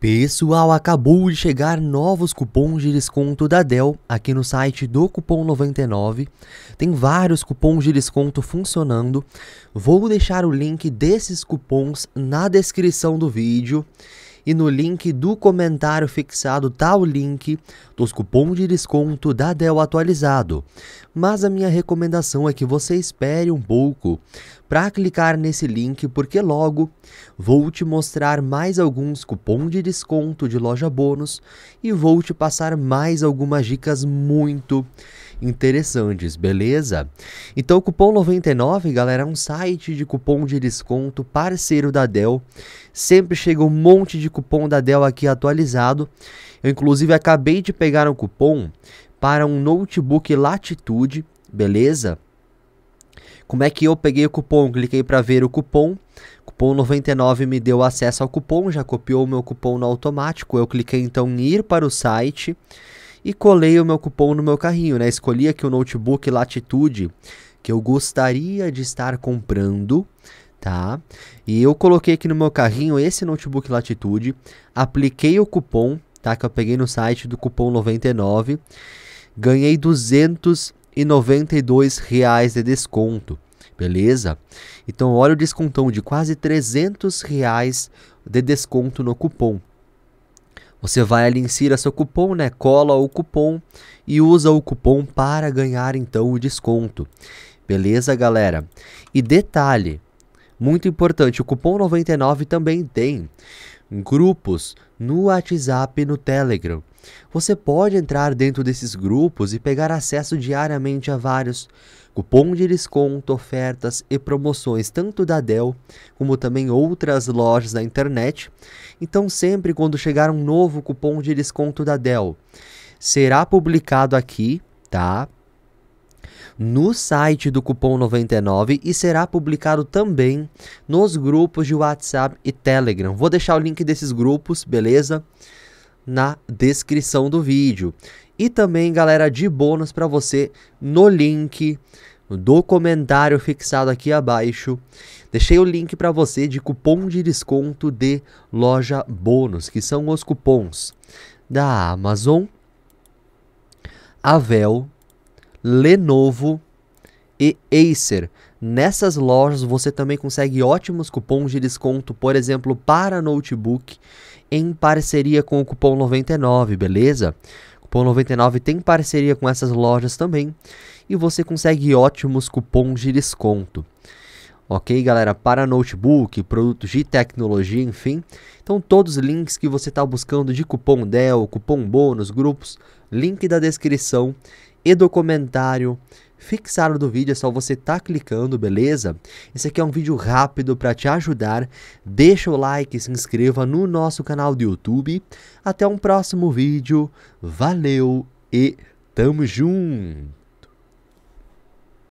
Pessoal, acabou de chegar novos cupons de desconto da Dell aqui no site do Cupom 99. Tem vários cupons de desconto funcionando. Vou deixar o link desses cupons na descrição do vídeo e no link do comentário fixado tá o link dos cupons de desconto da Dell atualizado. Mas a minha recomendação é que você espere um pouco para clicar nesse link, porque logo vou te mostrar mais alguns cupons de desconto de loja bônus e vou te passar mais algumas dicas muito interessantes, beleza? Então, o cupom 99, galera, é um site de cupom de desconto parceiro da Dell sempre chega um monte de cupom da Dell aqui atualizado. Eu inclusive acabei de pegar um cupom para um notebook Latitude, beleza? Como é que eu peguei o cupom? Cliquei para ver o cupom. Cupom 99 me deu acesso ao cupom, já copiou o meu cupom no automático. Eu cliquei então em ir para o site e colei o meu cupom no meu carrinho, né? Escolhi aqui o notebook Latitude que eu gostaria de estar comprando, tá? E eu coloquei aqui no meu carrinho esse notebook Latitude, apliquei o cupom, tá? Que eu peguei no site do cupom 99, ganhei 292 reais de desconto, beleza? Então olha o descontão de quase 300 reais de desconto no cupom. Você vai ali, insira seu cupom, né? Cola o cupom e usa o cupom para ganhar então o desconto. Beleza, galera? E detalhe, muito importante, o cupom 99 também tem grupos no WhatsApp e no Telegram. Você pode entrar dentro desses grupos e pegar acesso diariamente a vários cupom de desconto, ofertas e promoções tanto da Dell como também outras lojas da internet. Então sempre quando chegar um novo cupom de desconto da Dell, será publicado aqui, tá? no site do Cupom 99 e será publicado também nos grupos de WhatsApp e Telegram. Vou deixar o link desses grupos, beleza? Na descrição do vídeo. E também, galera, de bônus para você no link do comentário fixado aqui abaixo. Deixei o link para você de cupom de desconto de loja bônus, que são os cupons da Amazon, Avel, Lenovo e Acer. Nessas lojas você também consegue ótimos cupons de desconto, por exemplo, para notebook, em parceria com o cupom 99, beleza? cupom 99 tem parceria com essas lojas também e você consegue ótimos cupons de desconto. Ok, galera? Para notebook, produtos de tecnologia, enfim. Então, todos os links que você está buscando de cupom Dell, cupom bônus, grupos, link da descrição e do comentário fixado do vídeo, é só você tá clicando, beleza? Esse aqui é um vídeo rápido para te ajudar. Deixa o like, se inscreva no nosso canal do YouTube. Até um próximo vídeo. Valeu e tamo junto!